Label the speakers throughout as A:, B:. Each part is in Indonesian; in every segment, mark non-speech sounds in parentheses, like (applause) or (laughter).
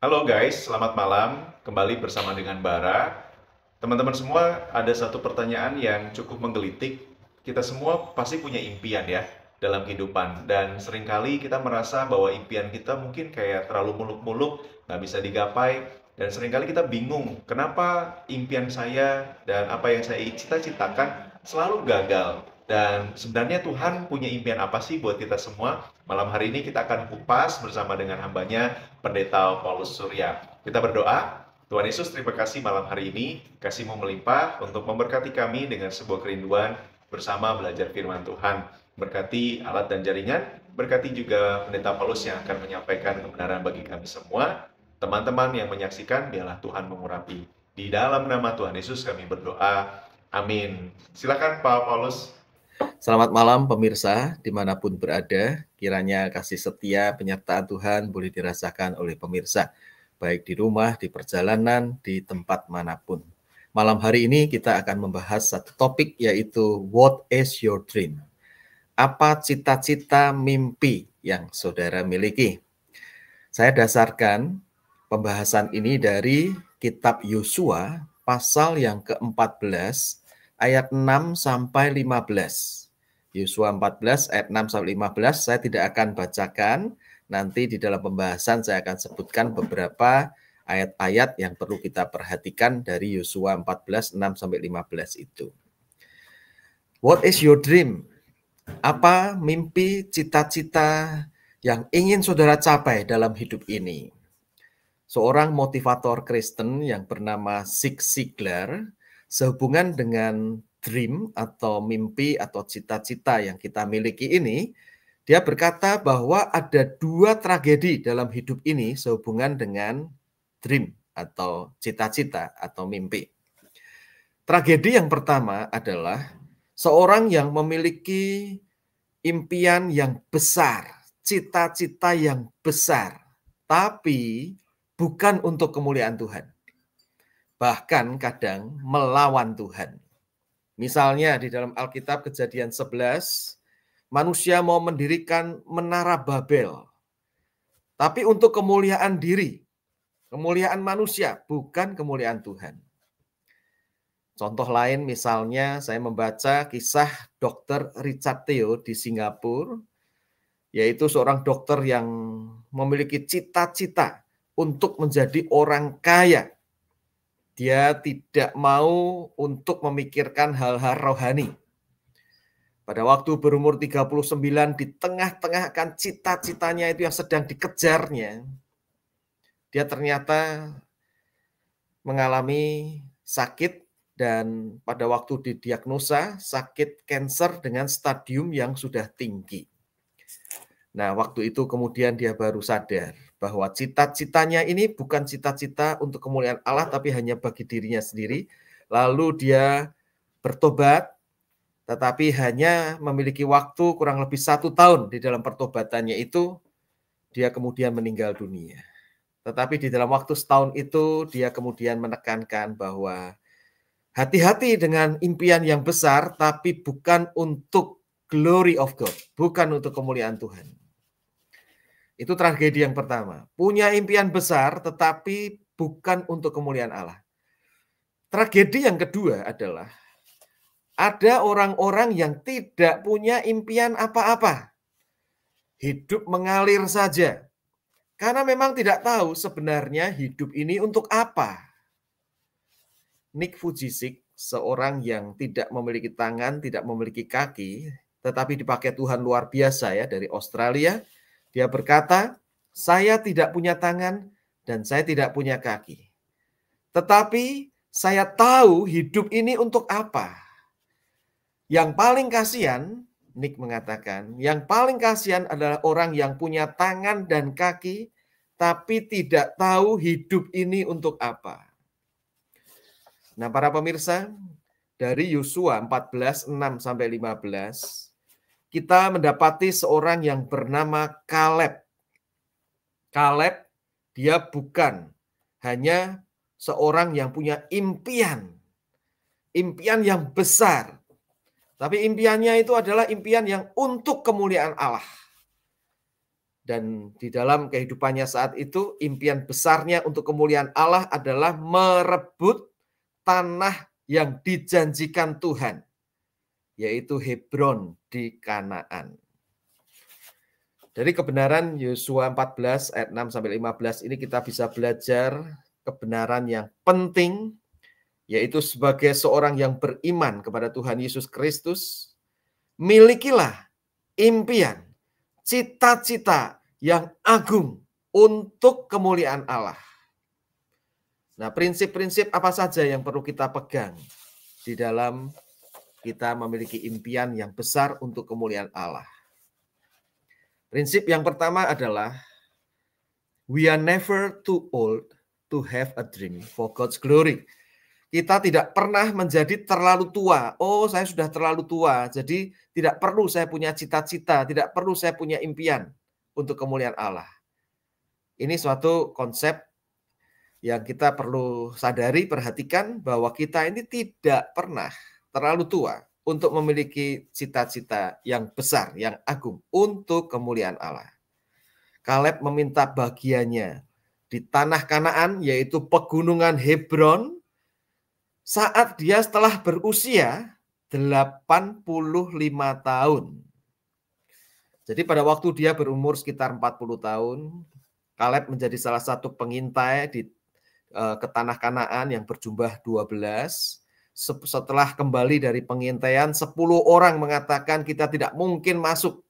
A: Halo guys, selamat malam. Kembali bersama dengan Bara. Teman-teman semua, ada satu pertanyaan yang cukup menggelitik. Kita semua pasti punya impian ya dalam kehidupan. Dan seringkali kita merasa bahwa impian kita mungkin kayak terlalu muluk-muluk, nggak bisa digapai. Dan seringkali kita bingung, kenapa impian saya dan apa yang saya cita-citakan selalu gagal. Dan sebenarnya Tuhan punya impian apa sih buat kita semua? Malam hari ini kita akan kupas bersama dengan hambanya Pendeta Paulus Surya. Kita berdoa, Tuhan Yesus terima kasih malam hari ini, kasihmu melimpah untuk memberkati kami dengan sebuah kerinduan bersama belajar firman Tuhan. Berkati alat dan jaringan, berkati juga Pendeta Paulus yang akan menyampaikan kebenaran bagi kami semua. Teman-teman yang menyaksikan, biarlah Tuhan mengurapi. Di dalam nama Tuhan Yesus kami berdoa. Amin. Silakan Pak Paulus
B: Selamat malam pemirsa dimanapun berada. Kiranya kasih setia penyertaan Tuhan boleh dirasakan oleh pemirsa. Baik di rumah, di perjalanan, di tempat manapun. Malam hari ini kita akan membahas satu topik yaitu What is your dream? Apa cita-cita mimpi yang saudara miliki? Saya dasarkan pembahasan ini dari kitab Yosua pasal yang ke-14 ayat 6 sampai 15. Yosua 14 ayat 6 sampai 15 saya tidak akan bacakan, nanti di dalam pembahasan saya akan sebutkan beberapa ayat-ayat yang perlu kita perhatikan dari Yosua 14 6 sampai 15 itu. What is your dream? Apa mimpi, cita-cita yang ingin saudara capai dalam hidup ini? Seorang motivator Kristen yang bernama Zig Ziglar Sehubungan dengan dream atau mimpi atau cita-cita yang kita miliki ini, dia berkata bahwa ada dua tragedi dalam hidup ini sehubungan dengan dream atau cita-cita atau mimpi. Tragedi yang pertama adalah seorang yang memiliki impian yang besar, cita-cita yang besar, tapi bukan untuk kemuliaan Tuhan bahkan kadang melawan Tuhan. Misalnya di dalam Alkitab Kejadian 11, manusia mau mendirikan menara Babel. Tapi untuk kemuliaan diri, kemuliaan manusia, bukan kemuliaan Tuhan. Contoh lain misalnya saya membaca kisah dokter Richard Theo di Singapura, yaitu seorang dokter yang memiliki cita-cita untuk menjadi orang kaya dia tidak mau untuk memikirkan hal-hal rohani. Pada waktu berumur 39 di tengah-tengah akan cita-citanya itu yang sedang dikejarnya. Dia ternyata mengalami sakit dan pada waktu didiagnosa sakit kanker dengan stadium yang sudah tinggi. Nah, waktu itu kemudian dia baru sadar bahwa cita-citanya ini bukan cita-cita untuk kemuliaan Allah, tapi hanya bagi dirinya sendiri. Lalu dia bertobat, tetapi hanya memiliki waktu kurang lebih satu tahun di dalam pertobatannya itu, dia kemudian meninggal dunia. Tetapi di dalam waktu setahun itu, dia kemudian menekankan bahwa hati-hati dengan impian yang besar, tapi bukan untuk glory of God, bukan untuk kemuliaan Tuhan itu tragedi yang pertama. Punya impian besar tetapi bukan untuk kemuliaan Allah. Tragedi yang kedua adalah ada orang-orang yang tidak punya impian apa-apa. Hidup mengalir saja. Karena memang tidak tahu sebenarnya hidup ini untuk apa. Nick Fujisik, seorang yang tidak memiliki tangan, tidak memiliki kaki, tetapi dipakai Tuhan luar biasa ya dari Australia, dia berkata, "Saya tidak punya tangan dan saya tidak punya kaki. Tetapi saya tahu hidup ini untuk apa." Yang paling kasihan, Nick mengatakan, yang paling kasihan adalah orang yang punya tangan dan kaki tapi tidak tahu hidup ini untuk apa. Nah, para pemirsa, dari Yosua 14 6 sampai 15 kita mendapati seorang yang bernama Kaleb. Kaleb, dia bukan hanya seorang yang punya impian. Impian yang besar. Tapi impiannya itu adalah impian yang untuk kemuliaan Allah. Dan di dalam kehidupannya saat itu, impian besarnya untuk kemuliaan Allah adalah merebut tanah yang dijanjikan Tuhan yaitu Hebron di Kanaan. Dari kebenaran Yosua 14 ayat 6 sampai 15 ini kita bisa belajar kebenaran yang penting yaitu sebagai seorang yang beriman kepada Tuhan Yesus Kristus, milikilah impian, cita-cita yang agung untuk kemuliaan Allah. Nah, prinsip-prinsip apa saja yang perlu kita pegang di dalam kita memiliki impian yang besar untuk kemuliaan Allah. Prinsip yang pertama adalah we are never too old to have a dream for God's glory. Kita tidak pernah menjadi terlalu tua. Oh, saya sudah terlalu tua, jadi tidak perlu saya punya cita-cita, tidak perlu saya punya impian untuk kemuliaan Allah. Ini suatu konsep yang kita perlu sadari, perhatikan bahwa kita ini tidak pernah terlalu tua untuk memiliki cita-cita yang besar, yang agung untuk kemuliaan Allah. Kaleb meminta bagiannya di tanah Kanaan yaitu pegunungan Hebron saat dia setelah berusia 85 tahun. Jadi pada waktu dia berumur sekitar 40 tahun, Kaleb menjadi salah satu pengintai di eh, ke tanah Kanaan yang berjumlah 12 setelah kembali dari pengintaian 10 orang mengatakan kita tidak mungkin masuk.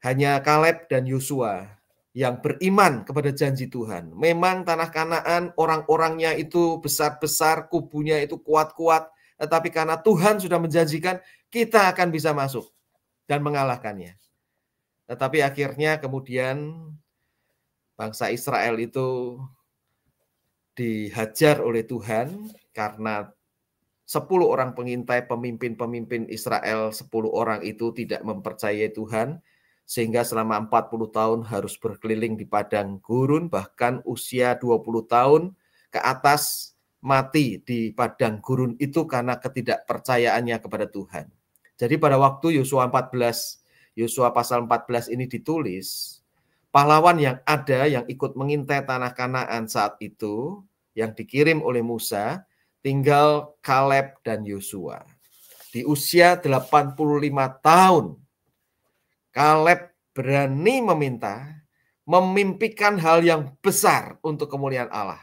B: Hanya Kaleb dan Yosua yang beriman kepada janji Tuhan. Memang tanah Kanaan orang-orangnya itu besar-besar, kubunya itu kuat-kuat, tetapi karena Tuhan sudah menjanjikan kita akan bisa masuk dan mengalahkannya. Tetapi akhirnya kemudian bangsa Israel itu dihajar oleh Tuhan karena 10 orang pengintai pemimpin-pemimpin Israel 10 orang itu tidak mempercayai Tuhan sehingga selama 40 tahun harus berkeliling di padang gurun bahkan usia 20 tahun ke atas mati di padang gurun itu karena ketidakpercayaannya kepada Tuhan. Jadi pada waktu Yosua 14 Yosua pasal 14 ini ditulis pahlawan yang ada yang ikut mengintai tanah Kanaan saat itu yang dikirim oleh Musa, tinggal Kaleb dan Yosua. Di usia 85 tahun, Kaleb berani meminta, memimpikan hal yang besar untuk kemuliaan Allah.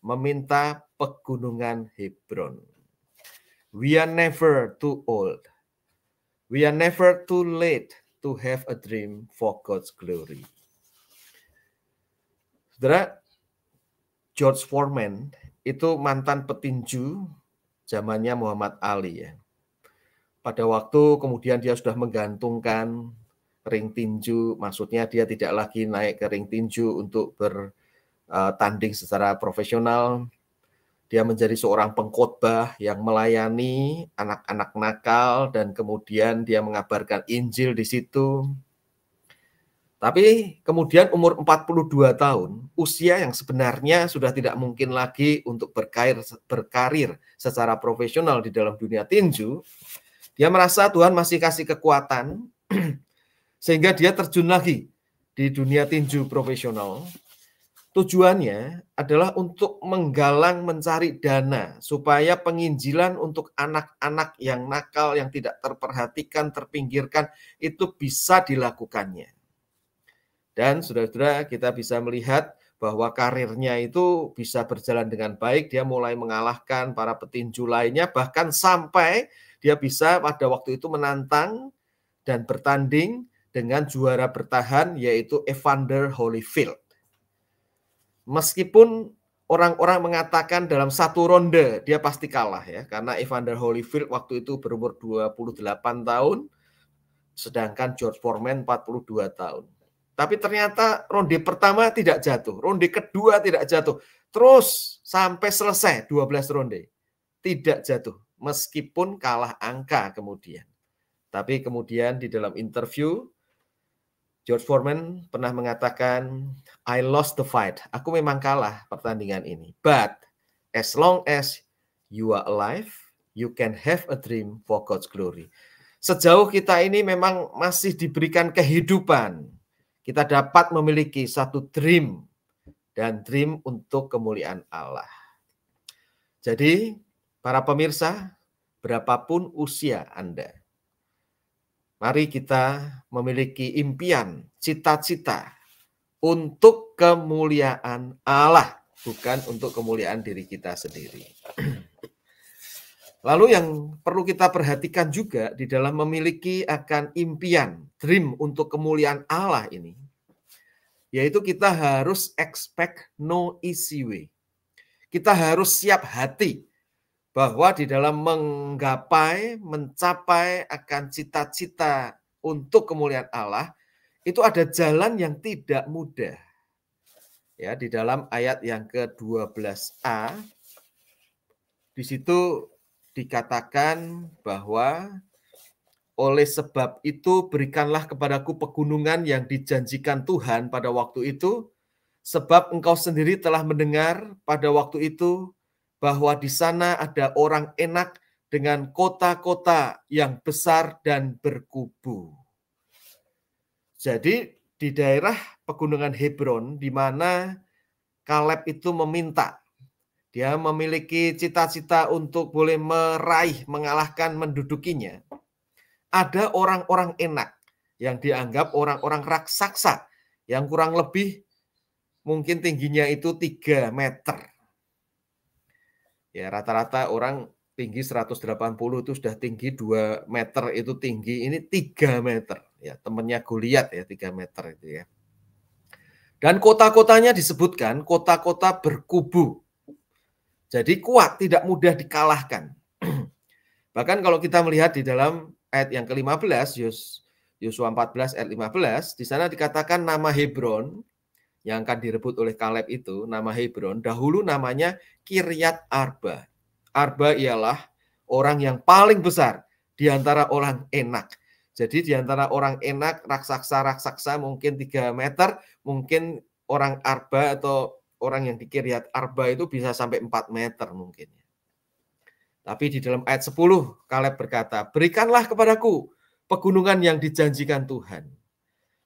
B: Meminta pegunungan Hebron. We are never too old. We are never too late to have a dream for God's glory. Saudara, George Foreman itu mantan petinju zamannya Muhammad Ali ya. Pada waktu kemudian dia sudah menggantungkan ring tinju, maksudnya dia tidak lagi naik ke ring tinju untuk bertanding eh, secara profesional. Dia menjadi seorang pengkhotbah yang melayani anak-anak nakal dan kemudian dia mengabarkan Injil di situ tapi kemudian umur 42 tahun, usia yang sebenarnya sudah tidak mungkin lagi untuk berkarir, berkarir secara profesional di dalam dunia tinju, dia merasa Tuhan masih kasih kekuatan (clears throat) sehingga dia terjun lagi di dunia tinju profesional. Tujuannya adalah untuk menggalang mencari dana supaya penginjilan untuk anak-anak yang nakal, yang tidak terperhatikan, terpinggirkan itu bisa dilakukannya dan saudara-saudara kita bisa melihat bahwa karirnya itu bisa berjalan dengan baik. Dia mulai mengalahkan para petinju lainnya, bahkan sampai dia bisa pada waktu itu menantang dan bertanding dengan juara bertahan yaitu Evander Holyfield. Meskipun orang-orang mengatakan dalam satu ronde dia pasti kalah ya karena Evander Holyfield waktu itu berumur 28 tahun sedangkan George Foreman 42 tahun. Tapi ternyata ronde pertama tidak jatuh, ronde kedua tidak jatuh. Terus sampai selesai 12 ronde. Tidak jatuh meskipun kalah angka kemudian. Tapi kemudian di dalam interview George Foreman pernah mengatakan I lost the fight. Aku memang kalah pertandingan ini. But as long as you are alive, you can have a dream for God's glory. Sejauh kita ini memang masih diberikan kehidupan kita dapat memiliki satu dream dan dream untuk kemuliaan Allah. Jadi, para pemirsa, berapapun usia Anda, mari kita memiliki impian, cita-cita untuk kemuliaan Allah, bukan untuk kemuliaan diri kita sendiri. (clears throat) Lalu yang perlu kita perhatikan juga di dalam memiliki akan impian, dream untuk kemuliaan Allah ini, yaitu kita harus expect no easy way. Kita harus siap hati bahwa di dalam menggapai, mencapai akan cita-cita untuk kemuliaan Allah, itu ada jalan yang tidak mudah. Ya, di dalam ayat yang ke-12a, di situ dikatakan bahwa oleh sebab itu berikanlah kepadaku pegunungan yang dijanjikan Tuhan pada waktu itu, sebab engkau sendiri telah mendengar pada waktu itu bahwa di sana ada orang enak dengan kota-kota yang besar dan berkubu. Jadi di daerah pegunungan Hebron di mana Kaleb itu meminta dia memiliki cita-cita untuk boleh meraih, mengalahkan, mendudukinya. Ada orang-orang enak yang dianggap orang-orang raksasa yang kurang lebih mungkin tingginya itu 3 meter. Ya, rata-rata orang tinggi 180 itu sudah tinggi 2 meter itu tinggi, ini 3 meter. Ya, temennya Goliat ya 3 meter itu ya. Dan kota-kotanya disebutkan kota-kota berkubu jadi kuat, tidak mudah dikalahkan. (clears throat) Bahkan kalau kita melihat di dalam ayat yang ke-15, Yosua 14 ayat 15, di sana dikatakan nama Hebron yang akan direbut oleh Kaleb itu, nama Hebron, dahulu namanya Kiryat Arba. Arba ialah orang yang paling besar di antara orang enak. Jadi di antara orang enak, raksasa-raksasa mungkin 3 meter, mungkin orang Arba atau orang yang di Kiryat Arba itu bisa sampai 4 meter mungkin. Tapi di dalam ayat 10 Kaleb berkata, "Berikanlah kepadaku pegunungan yang dijanjikan Tuhan."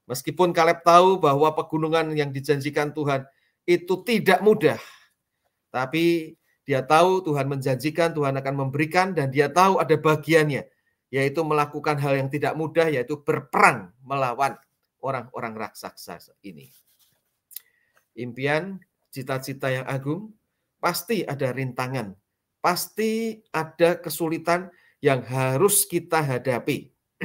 B: Meskipun Kaleb tahu bahwa pegunungan yang dijanjikan Tuhan itu tidak mudah, tapi dia tahu Tuhan menjanjikan, Tuhan akan memberikan dan dia tahu ada bagiannya, yaitu melakukan hal yang tidak mudah yaitu berperang melawan orang-orang raksasa ini impian cita-cita yang agung, pasti ada rintangan, pasti ada kesulitan yang harus kita hadapi. (clears throat)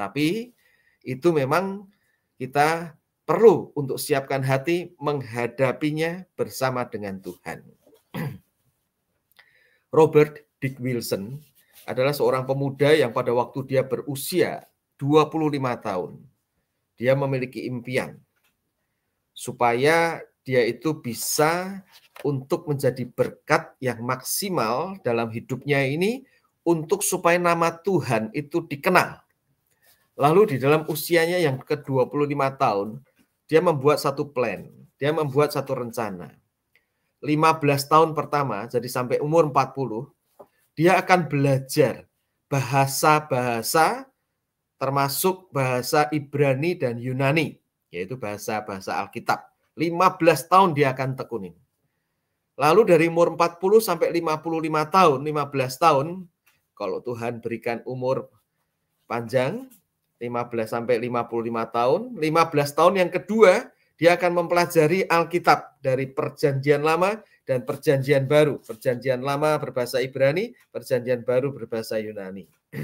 B: Tapi itu memang kita perlu untuk siapkan hati menghadapinya bersama dengan Tuhan. (clears throat) Robert Dick Wilson adalah seorang pemuda yang pada waktu dia berusia 25 tahun, dia memiliki impian supaya dia itu bisa untuk menjadi berkat yang maksimal dalam hidupnya ini untuk supaya nama Tuhan itu dikenal. Lalu di dalam usianya yang ke-25 tahun, dia membuat satu plan, dia membuat satu rencana. 15 tahun pertama, jadi sampai umur 40, dia akan belajar bahasa-bahasa termasuk bahasa Ibrani dan Yunani, yaitu bahasa-bahasa Alkitab 15 tahun dia akan tekunin. Lalu dari umur 40 sampai 55 tahun, 15 tahun, kalau Tuhan berikan umur panjang, 15 sampai 55 tahun, 15 tahun yang kedua, dia akan mempelajari Alkitab dari perjanjian lama dan perjanjian baru. Perjanjian lama berbahasa Ibrani, perjanjian baru berbahasa Yunani. (clears throat)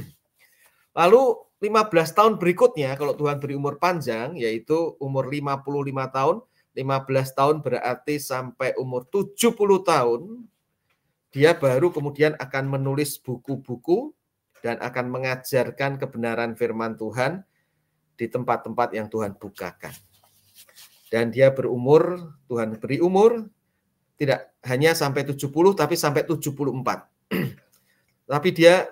B: Lalu 15 tahun berikutnya kalau Tuhan beri umur panjang yaitu umur 55 tahun, 15 tahun berarti sampai umur 70 tahun dia baru kemudian akan menulis buku-buku dan akan mengajarkan kebenaran firman Tuhan di tempat-tempat yang Tuhan bukakan. Dan dia berumur, Tuhan beri umur tidak hanya sampai 70 tapi sampai 74. (clears throat) tapi dia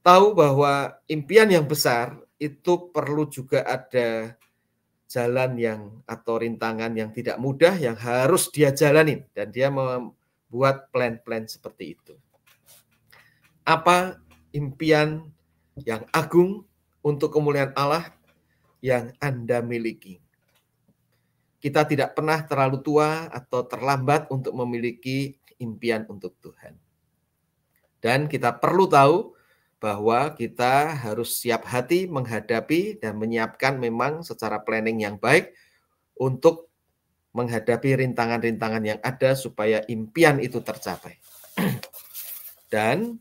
B: tahu bahwa impian yang besar itu perlu juga ada jalan yang atau rintangan yang tidak mudah yang harus dia jalani dan dia membuat plan-plan seperti itu. Apa impian yang agung untuk kemuliaan Allah yang Anda miliki? Kita tidak pernah terlalu tua atau terlambat untuk memiliki impian untuk Tuhan. Dan kita perlu tahu bahwa kita harus siap hati menghadapi dan menyiapkan memang secara planning yang baik untuk menghadapi rintangan-rintangan yang ada supaya impian itu tercapai. (clears throat) Dan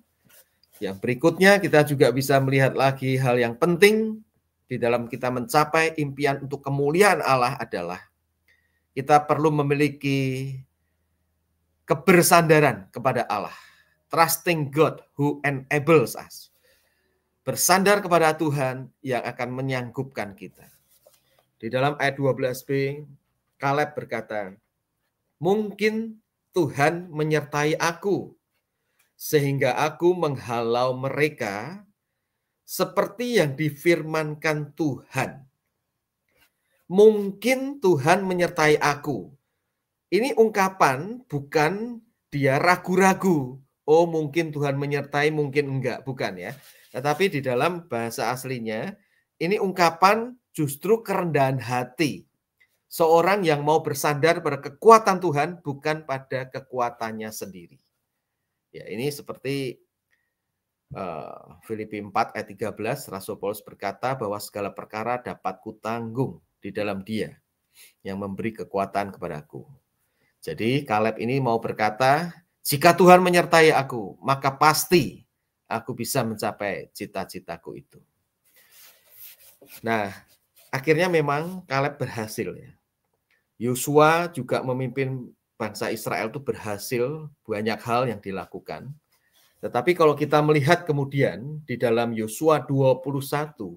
B: yang berikutnya kita juga bisa melihat lagi hal yang penting di dalam kita mencapai impian untuk kemuliaan Allah adalah kita perlu memiliki kebersandaran kepada Allah trusting God who enables us. Bersandar kepada Tuhan yang akan menyanggupkan kita. Di dalam ayat 12b, Kaleb berkata, Mungkin Tuhan menyertai aku, sehingga aku menghalau mereka seperti yang difirmankan Tuhan. Mungkin Tuhan menyertai aku. Ini ungkapan bukan dia ragu-ragu, oh mungkin Tuhan menyertai, mungkin enggak, bukan ya. Tetapi di dalam bahasa aslinya, ini ungkapan justru kerendahan hati. Seorang yang mau bersandar pada kekuatan Tuhan bukan pada kekuatannya sendiri. Ya, ini seperti uh, Filipi 4 ayat 13 Rasul Paulus berkata bahwa segala perkara dapat kutanggung di dalam Dia yang memberi kekuatan kepadaku. Jadi Kaleb ini mau berkata, jika Tuhan menyertai aku, maka pasti aku bisa mencapai cita-citaku itu. Nah, akhirnya memang Kaleb berhasil ya. Yosua juga memimpin bangsa Israel itu berhasil banyak hal yang dilakukan. Tetapi kalau kita melihat kemudian di dalam Yosua 21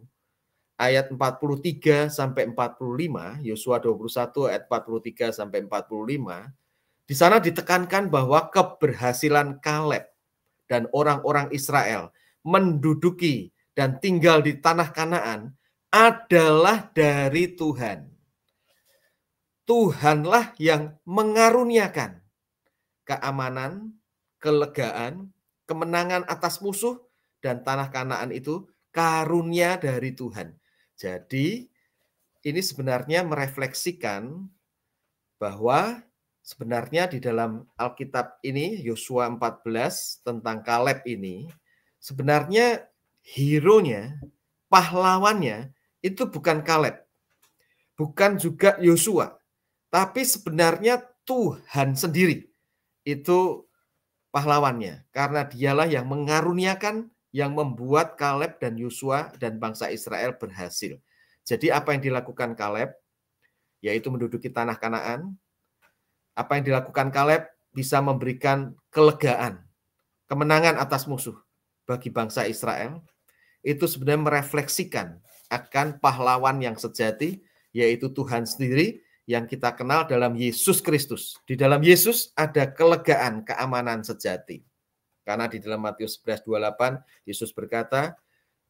B: ayat 43 sampai 45, Yosua 21 ayat 43 sampai 45 di sana ditekankan bahwa keberhasilan Kaleb dan orang-orang Israel menduduki dan tinggal di tanah Kanaan adalah dari Tuhan. Tuhanlah yang mengaruniakan keamanan, kelegaan, kemenangan atas musuh dan tanah Kanaan itu karunia dari Tuhan. Jadi ini sebenarnya merefleksikan bahwa Sebenarnya di dalam Alkitab ini Yosua 14 tentang Kaleb ini sebenarnya hero-nya, pahlawannya itu bukan Kaleb. Bukan juga Yosua. Tapi sebenarnya Tuhan sendiri itu pahlawannya karena dialah yang mengaruniakan yang membuat Kaleb dan Yosua dan bangsa Israel berhasil. Jadi apa yang dilakukan Kaleb yaitu menduduki tanah Kanaan, apa yang dilakukan Kaleb bisa memberikan kelegaan, kemenangan atas musuh bagi bangsa Israel. Itu sebenarnya merefleksikan akan pahlawan yang sejati, yaitu Tuhan sendiri yang kita kenal dalam Yesus Kristus. Di dalam Yesus ada kelegaan, keamanan sejati. Karena di dalam Matius 11:28 Yesus berkata,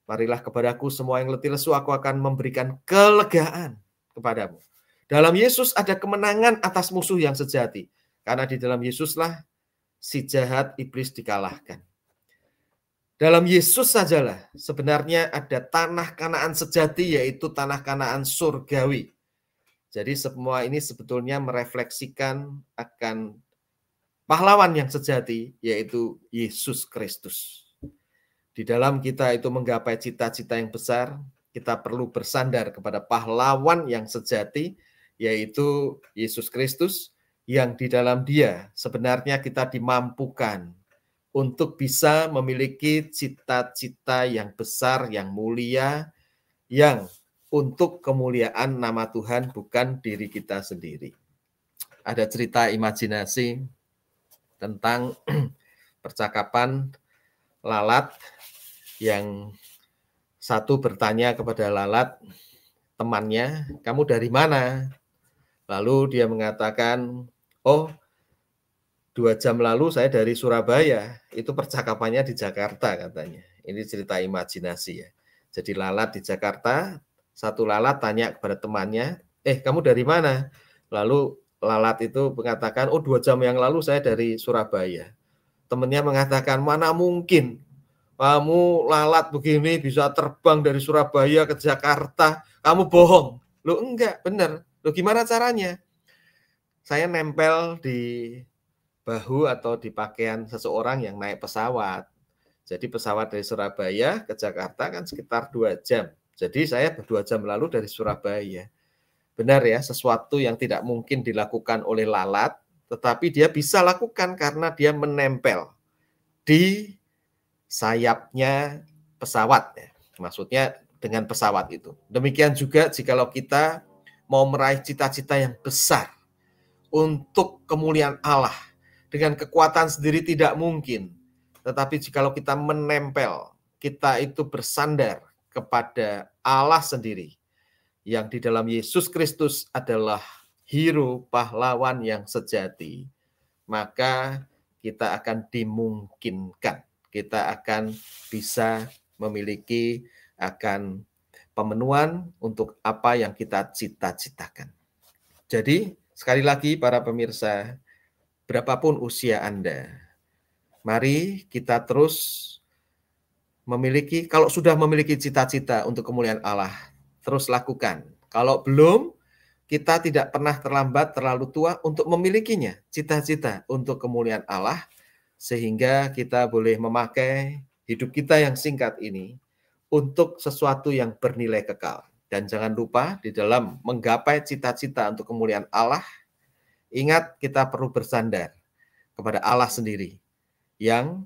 B: "Marilah kepadaku semua yang letih lesu, aku akan memberikan kelegaan kepadamu." Dalam Yesus ada kemenangan atas musuh yang sejati. Karena di dalam Yesuslah si jahat iblis dikalahkan. Dalam Yesus sajalah sebenarnya ada tanah kanaan sejati yaitu tanah kanaan surgawi. Jadi semua ini sebetulnya merefleksikan akan pahlawan yang sejati yaitu Yesus Kristus. Di dalam kita itu menggapai cita-cita yang besar, kita perlu bersandar kepada pahlawan yang sejati yaitu Yesus Kristus yang di dalam dia sebenarnya kita dimampukan untuk bisa memiliki cita-cita yang besar, yang mulia, yang untuk kemuliaan nama Tuhan bukan diri kita sendiri. Ada cerita imajinasi tentang (clears throat) percakapan lalat yang satu bertanya kepada lalat temannya, "Kamu dari mana?" Lalu dia mengatakan, oh dua jam lalu saya dari Surabaya, itu percakapannya di Jakarta katanya. Ini cerita imajinasi ya. Jadi lalat di Jakarta, satu lalat tanya kepada temannya, eh kamu dari mana? Lalu lalat itu mengatakan, oh dua jam yang lalu saya dari Surabaya. Temennya mengatakan, mana mungkin kamu lalat begini bisa terbang dari Surabaya ke Jakarta, kamu bohong. Lu enggak, benar Loh gimana caranya? Saya nempel di bahu atau di pakaian seseorang yang naik pesawat. Jadi pesawat dari Surabaya ke Jakarta kan sekitar dua jam. Jadi saya berdua jam lalu dari Surabaya. Benar ya, sesuatu yang tidak mungkin dilakukan oleh lalat, tetapi dia bisa lakukan karena dia menempel di sayapnya pesawat. Ya. Maksudnya dengan pesawat itu. Demikian juga jikalau kita mau meraih cita-cita yang besar untuk kemuliaan Allah. Dengan kekuatan sendiri tidak mungkin. Tetapi jikalau kita menempel, kita itu bersandar kepada Allah sendiri. Yang di dalam Yesus Kristus adalah hero pahlawan yang sejati. Maka kita akan dimungkinkan. Kita akan bisa memiliki, akan pemenuhan untuk apa yang kita cita-citakan. Jadi, sekali lagi para pemirsa, berapapun usia Anda, mari kita terus memiliki kalau sudah memiliki cita-cita untuk kemuliaan Allah, terus lakukan. Kalau belum, kita tidak pernah terlambat terlalu tua untuk memilikinya, cita-cita untuk kemuliaan Allah sehingga kita boleh memakai hidup kita yang singkat ini untuk sesuatu yang bernilai kekal. Dan jangan lupa di dalam menggapai cita-cita untuk kemuliaan Allah, ingat kita perlu bersandar kepada Allah sendiri yang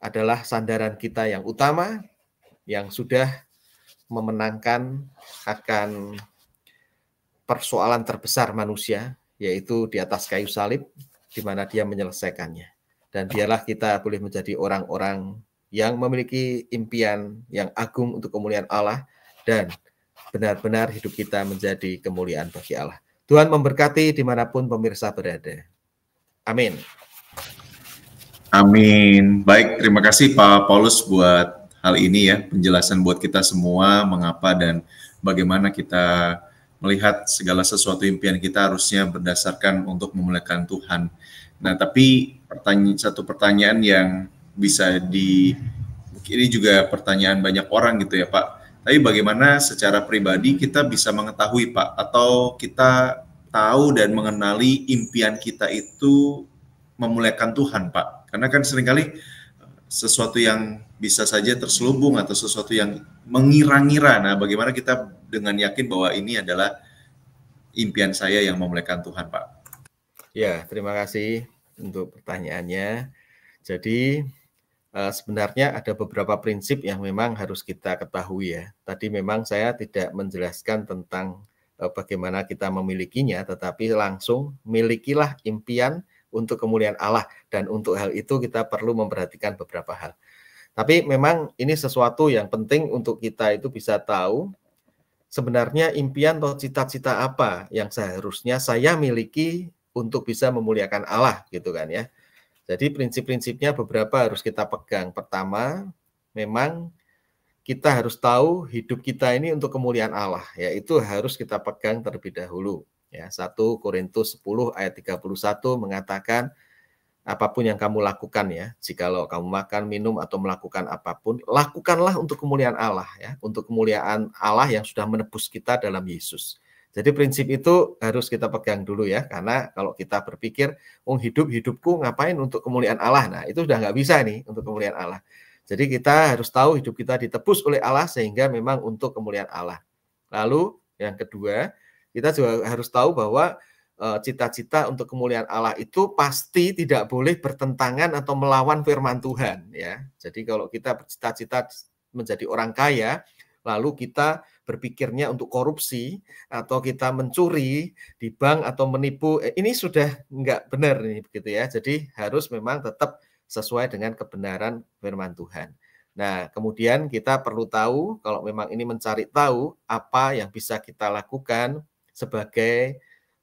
B: adalah sandaran kita yang utama yang sudah memenangkan akan persoalan terbesar manusia yaitu di atas kayu salib di mana dia menyelesaikannya dan biarlah kita boleh menjadi orang-orang yang memiliki impian yang agung untuk kemuliaan Allah dan benar-benar hidup kita menjadi kemuliaan bagi Allah. Tuhan memberkati dimanapun pemirsa berada.
A: Amin. Amin. Baik, terima kasih Pak Paulus buat hal ini ya, penjelasan buat kita semua mengapa dan bagaimana kita melihat segala sesuatu impian kita harusnya berdasarkan untuk memuliakan Tuhan. Nah, tapi pertanyaan satu pertanyaan yang bisa di ini juga pertanyaan banyak orang gitu ya Pak. Tapi bagaimana secara pribadi kita bisa mengetahui Pak atau kita tahu dan mengenali impian kita itu memuliakan Tuhan Pak. Karena kan seringkali eh, sesuatu yang bisa saja terselubung atau sesuatu yang mengira-ngira. Nah, bagaimana kita dengan yakin bahwa ini adalah impian saya yang memuliakan Tuhan, Pak?
B: Ya, terima kasih untuk pertanyaannya. Jadi, Eh, sebenarnya ada beberapa prinsip yang memang harus kita ketahui ya. Tadi memang saya tidak menjelaskan tentang eh, bagaimana kita memilikinya, tetapi langsung milikilah impian untuk kemuliaan Allah dan untuk hal itu kita perlu memperhatikan beberapa hal. Tapi memang ini sesuatu yang penting untuk kita itu bisa tahu sebenarnya impian atau cita-cita apa yang seharusnya saya miliki untuk bisa memuliakan Allah gitu kan ya. Jadi prinsip-prinsipnya beberapa harus kita pegang. Pertama, memang kita harus tahu hidup kita ini untuk kemuliaan Allah, yaitu harus kita pegang terlebih dahulu. Ya, 1 Korintus 10 ayat 31 mengatakan, apapun yang kamu lakukan ya, jikalau kamu makan, minum, atau melakukan apapun, lakukanlah untuk kemuliaan Allah ya, untuk kemuliaan Allah yang sudah menebus kita dalam Yesus. Jadi prinsip itu harus kita pegang dulu ya, karena kalau kita berpikir, oh hidup hidupku ngapain untuk kemuliaan Allah, nah itu sudah nggak bisa nih untuk kemuliaan Allah. Jadi kita harus tahu hidup kita ditebus oleh Allah sehingga memang untuk kemuliaan Allah. Lalu yang kedua, kita juga harus tahu bahwa eh, cita-cita untuk kemuliaan Allah itu pasti tidak boleh bertentangan atau melawan firman Tuhan ya. Jadi kalau kita bercita-cita menjadi orang kaya, lalu kita berpikirnya untuk korupsi atau kita mencuri di bank atau menipu eh, ini sudah nggak benar nih begitu ya jadi harus memang tetap sesuai dengan kebenaran firman Tuhan nah kemudian kita perlu tahu kalau memang ini mencari tahu apa yang bisa kita lakukan sebagai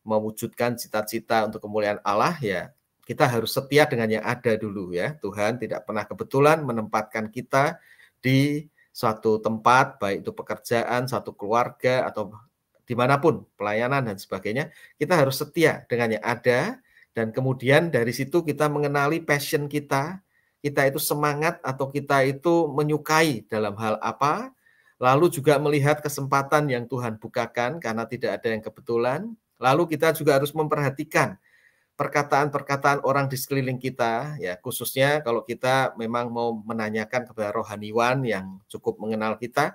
B: mewujudkan cita-cita untuk kemuliaan Allah ya kita harus setia dengan yang ada dulu ya. Tuhan tidak pernah kebetulan menempatkan kita di suatu tempat, baik itu pekerjaan, satu keluarga, atau dimanapun, pelayanan dan sebagainya, kita harus setia dengan yang ada, dan kemudian dari situ kita mengenali passion kita, kita itu semangat atau kita itu menyukai dalam hal apa, lalu juga melihat kesempatan yang Tuhan bukakan karena tidak ada yang kebetulan, lalu kita juga harus memperhatikan perkataan-perkataan orang di sekeliling kita ya khususnya kalau kita memang mau menanyakan kepada rohaniwan yang cukup mengenal kita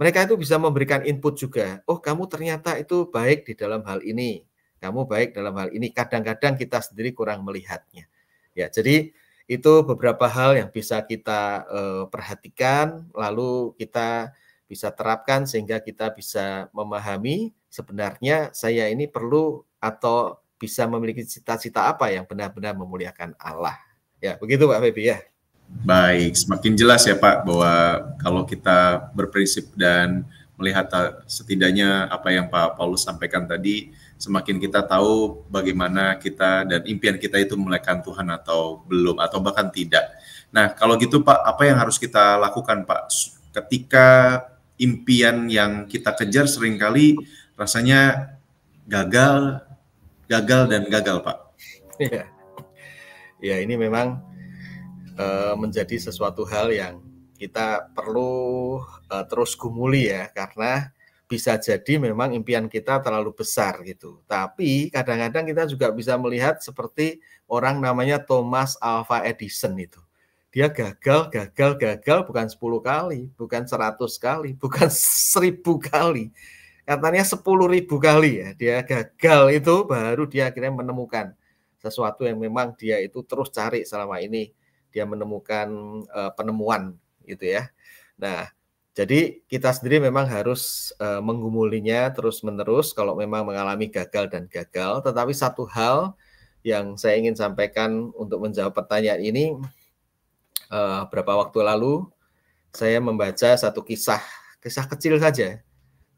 B: mereka itu bisa memberikan input juga oh kamu ternyata itu baik di dalam hal ini kamu baik dalam hal ini kadang-kadang kita sendiri kurang melihatnya ya jadi itu beberapa hal yang bisa kita uh, perhatikan lalu kita bisa terapkan sehingga kita bisa memahami sebenarnya saya ini perlu atau bisa memiliki cita-cita apa yang benar-benar memuliakan Allah. Ya, begitu Pak Febi
A: ya. Baik, semakin jelas ya Pak bahwa kalau kita berprinsip dan melihat setidaknya apa yang Pak Paulus sampaikan tadi, semakin kita tahu bagaimana kita dan impian kita itu melekan Tuhan atau belum atau bahkan tidak. Nah, kalau gitu Pak, apa yang harus kita lakukan Pak ketika impian yang kita kejar seringkali rasanya gagal gagal dan gagal, Pak.
B: Iya, ya ini memang uh, menjadi sesuatu hal yang kita perlu uh, terus gumuli ya, karena bisa jadi memang impian kita terlalu besar gitu. Tapi kadang-kadang kita juga bisa melihat seperti orang namanya Thomas Alva Edison itu. Dia gagal, gagal, gagal bukan 10 kali, bukan 100 kali, bukan 1000 (laughs) kali katanya ribu kali ya dia gagal itu baru dia akhirnya menemukan sesuatu yang memang dia itu terus cari selama ini dia menemukan e, penemuan gitu ya. Nah, jadi kita sendiri memang harus e, eh, menggumulinya terus-menerus kalau memang mengalami gagal dan gagal, tetapi satu hal yang saya ingin sampaikan untuk menjawab pertanyaan ini e, eh, berapa waktu lalu saya membaca satu kisah kisah kecil saja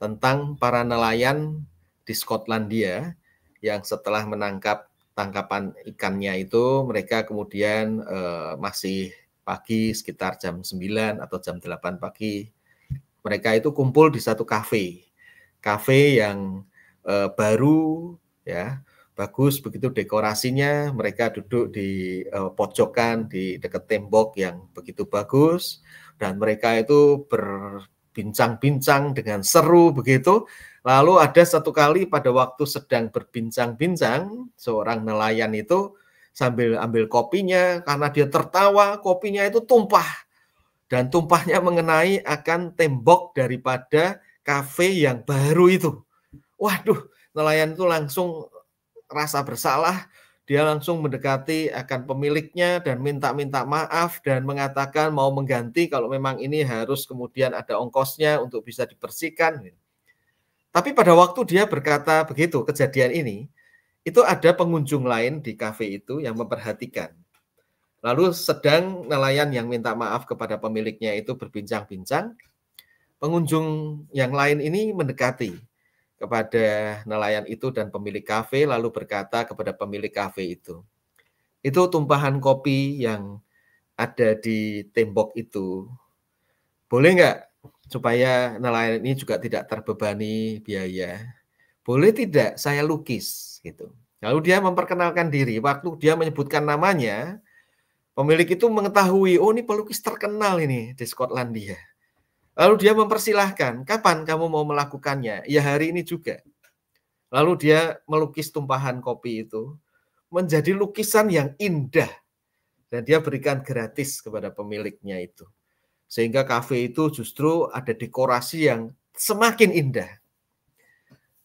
B: tentang para nelayan di Skotlandia yang setelah menangkap tangkapan ikannya itu mereka kemudian eh, masih pagi sekitar jam 9 atau jam 8 pagi mereka itu kumpul di satu kafe kafe yang eh, baru ya bagus begitu dekorasinya mereka duduk di eh, pojokan di dekat tembok yang begitu bagus dan mereka itu ber bincang-bincang dengan seru begitu. Lalu ada satu kali pada waktu sedang berbincang-bincang, seorang nelayan itu sambil ambil kopinya karena dia tertawa, kopinya itu tumpah dan tumpahnya mengenai akan tembok daripada kafe yang baru itu. Waduh, nelayan itu langsung rasa bersalah, dia langsung mendekati akan pemiliknya dan minta-minta maaf dan mengatakan mau mengganti kalau memang ini harus kemudian ada ongkosnya untuk bisa dibersihkan. Tapi pada waktu dia berkata begitu kejadian ini, itu ada pengunjung lain di kafe itu yang memperhatikan. Lalu sedang nelayan yang minta maaf kepada pemiliknya itu berbincang-bincang. Pengunjung yang lain ini mendekati kepada nelayan itu dan pemilik kafe lalu berkata kepada pemilik kafe itu. Itu tumpahan kopi yang ada di tembok itu. Boleh nggak supaya nelayan ini juga tidak terbebani biaya? Boleh tidak saya lukis gitu. Lalu dia memperkenalkan diri. Waktu dia menyebutkan namanya, pemilik itu mengetahui, oh ini pelukis terkenal ini di Skotlandia. Lalu dia mempersilahkan, kapan kamu mau melakukannya? Ya hari ini juga. Lalu dia melukis tumpahan kopi itu menjadi lukisan yang indah. Dan dia berikan gratis kepada pemiliknya itu. Sehingga kafe itu justru ada dekorasi yang semakin indah.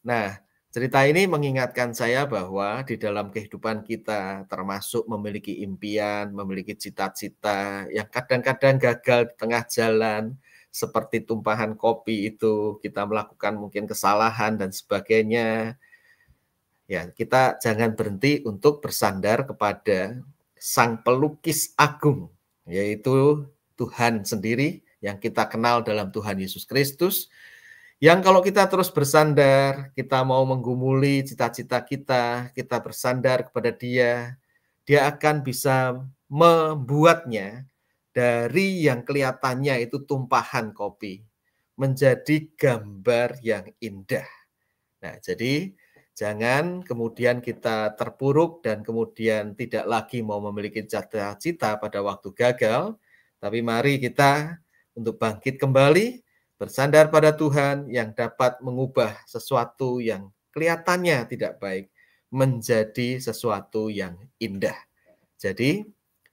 B: Nah, cerita ini mengingatkan saya bahwa di dalam kehidupan kita termasuk memiliki impian, memiliki cita-cita yang kadang-kadang gagal di tengah jalan, seperti tumpahan kopi itu kita melakukan mungkin kesalahan dan sebagainya. Ya, kita jangan berhenti untuk bersandar kepada Sang Pelukis Agung, yaitu Tuhan sendiri yang kita kenal dalam Tuhan Yesus Kristus. Yang kalau kita terus bersandar, kita mau menggumuli cita-cita kita, kita bersandar kepada Dia, Dia akan bisa membuatnya dari yang kelihatannya itu tumpahan kopi menjadi gambar yang indah. Nah, jadi jangan kemudian kita terpuruk dan kemudian tidak lagi mau memiliki cita-cita pada waktu gagal, tapi mari kita untuk bangkit kembali, bersandar pada Tuhan yang dapat mengubah sesuatu yang kelihatannya tidak baik menjadi sesuatu yang indah. Jadi,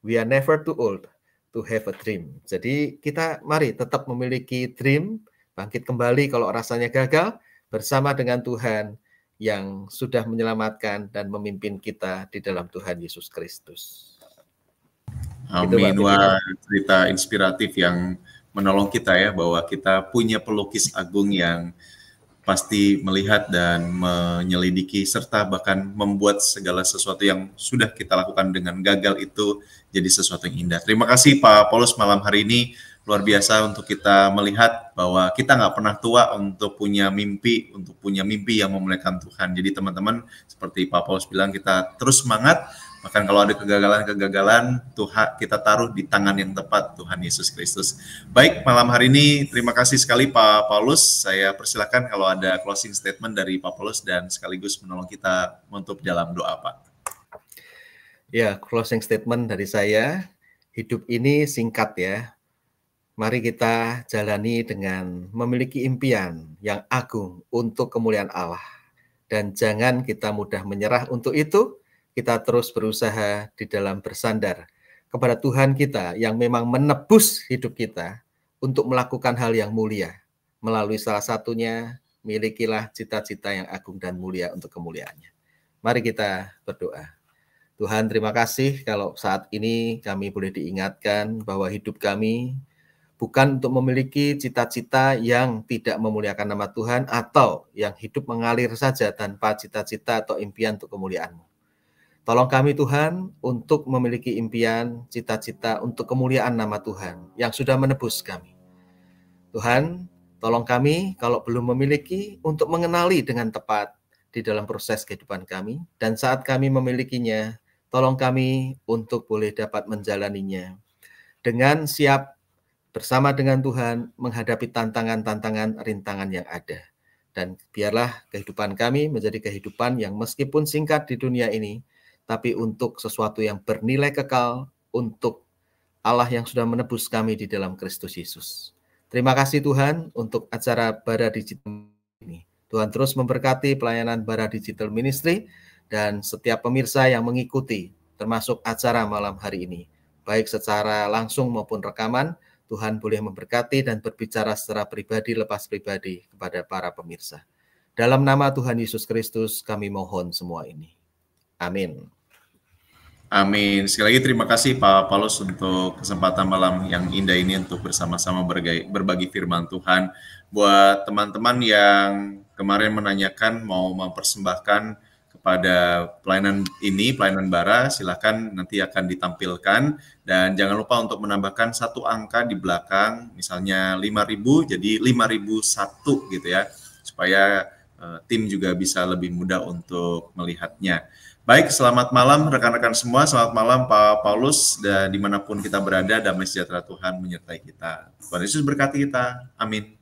B: we are never too old to have a dream. Jadi kita mari tetap memiliki dream, bangkit kembali kalau rasanya gagal bersama dengan Tuhan yang sudah menyelamatkan dan memimpin kita di dalam Tuhan Yesus Kristus.
A: Amin. Wah, cerita inspiratif yang menolong kita ya bahwa kita punya pelukis agung yang pasti melihat dan menyelidiki serta bahkan membuat segala sesuatu yang sudah kita lakukan dengan gagal itu jadi sesuatu yang indah. Terima kasih Pak Paulus malam hari ini luar biasa untuk kita melihat bahwa kita nggak pernah tua untuk punya mimpi, untuk punya mimpi yang memulihkan Tuhan. Jadi teman-teman seperti Pak Paulus bilang kita terus semangat Bahkan kalau ada kegagalan-kegagalan, Tuhan kita taruh di tangan yang tepat Tuhan Yesus Kristus. Baik, malam hari ini terima kasih sekali Pak Paulus. Saya persilakan kalau ada closing statement dari Pak Paulus dan sekaligus menolong kita untuk dalam doa Pak.
B: Ya, closing statement dari saya. Hidup ini singkat ya. Mari kita jalani dengan memiliki impian yang agung untuk kemuliaan Allah. Dan jangan kita mudah menyerah untuk itu, kita terus berusaha di dalam bersandar kepada Tuhan kita yang memang menebus hidup kita untuk melakukan hal yang mulia. Melalui salah satunya, milikilah cita-cita yang agung dan mulia untuk kemuliaannya. Mari kita berdoa. Tuhan terima kasih kalau saat ini kami boleh diingatkan bahwa hidup kami bukan untuk memiliki cita-cita yang tidak memuliakan nama Tuhan atau yang hidup mengalir saja tanpa cita-cita atau impian untuk kemuliaanmu. Tolong kami Tuhan untuk memiliki impian, cita-cita untuk kemuliaan nama Tuhan yang sudah menebus kami. Tuhan, tolong kami kalau belum memiliki untuk mengenali dengan tepat di dalam proses kehidupan kami dan saat kami memilikinya, tolong kami untuk boleh dapat menjalaninya dengan siap bersama dengan Tuhan menghadapi tantangan-tantangan rintangan yang ada. Dan biarlah kehidupan kami menjadi kehidupan yang meskipun singkat di dunia ini, tapi untuk sesuatu yang bernilai kekal, untuk Allah yang sudah menebus kami di dalam Kristus Yesus. Terima kasih Tuhan untuk acara Bara Digital ini. Tuhan terus memberkati pelayanan Bara Digital Ministry dan setiap pemirsa yang mengikuti termasuk acara malam hari ini. Baik secara langsung maupun rekaman, Tuhan boleh memberkati dan berbicara secara pribadi lepas pribadi kepada para pemirsa. Dalam nama Tuhan Yesus Kristus kami mohon semua ini.
A: Amin. Amin. Sekali lagi terima kasih Pak Paulus untuk kesempatan malam yang indah ini untuk bersama-sama berbagi firman Tuhan. Buat teman-teman yang kemarin menanyakan mau mempersembahkan kepada pelayanan ini, pelayanan bara, silahkan nanti akan ditampilkan. Dan jangan lupa untuk menambahkan satu angka di belakang, misalnya 5000 jadi 5001 gitu ya, supaya uh, tim juga bisa lebih mudah untuk melihatnya. Baik, selamat malam rekan-rekan semua. Selamat malam Pak Paulus dan dimanapun kita berada, damai sejahtera Tuhan menyertai kita. Tuhan Yesus berkati kita. Amin.